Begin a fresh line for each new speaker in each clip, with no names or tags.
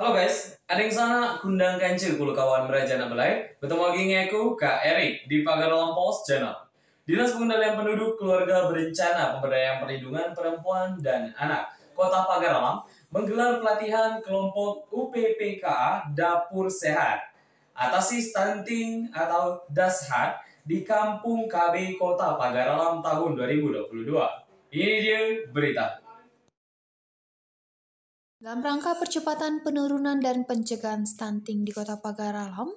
Halo guys, ada yang sana kundang kancil kulu kawan merajana belai. Bertemu lagi aku, Kak Erik di Pagar Lompos Channel. Dinas Pengendalian Penduduk Keluarga Berencana Pemberdayaan Perlindungan Perempuan dan Anak Kota Pagaralam menggelar pelatihan kelompok UPPKA Dapur Sehat atasi stunting atau DASHAT di Kampung KB Kota Pagaralam tahun 2022. Ini dia berita.
Dalam rangka percepatan penurunan dan pencegahan stunting di Kota Pagar Alam,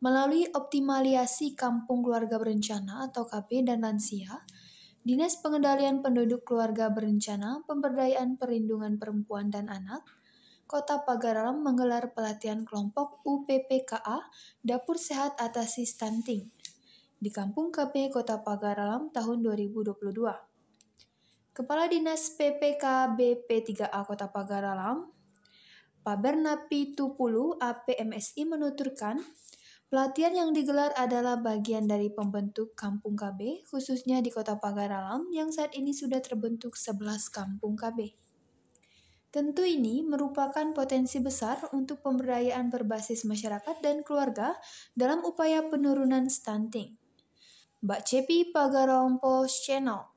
melalui optimaliasi kampung keluarga berencana atau KB dan lansia, Dinas Pengendalian Penduduk Keluarga Berencana, Pemberdayaan Perlindungan Perempuan dan Anak, Kota Pagaralam menggelar pelatihan kelompok UPPKA Dapur Sehat Atasi Stunting di Kampung KB Kota Pagaralam tahun 2022. Kepala Dinas PPK BP3A Kota Pagaralam, Bernapi Tupulu APMSI menuturkan, pelatihan yang digelar adalah bagian dari pembentuk kampung KB, khususnya di Kota Pagaralam yang saat ini sudah terbentuk 11 kampung KB. Tentu ini merupakan potensi besar untuk pemberdayaan berbasis masyarakat dan keluarga dalam upaya penurunan stunting. Mbak Cepi Pagaralam Post Channel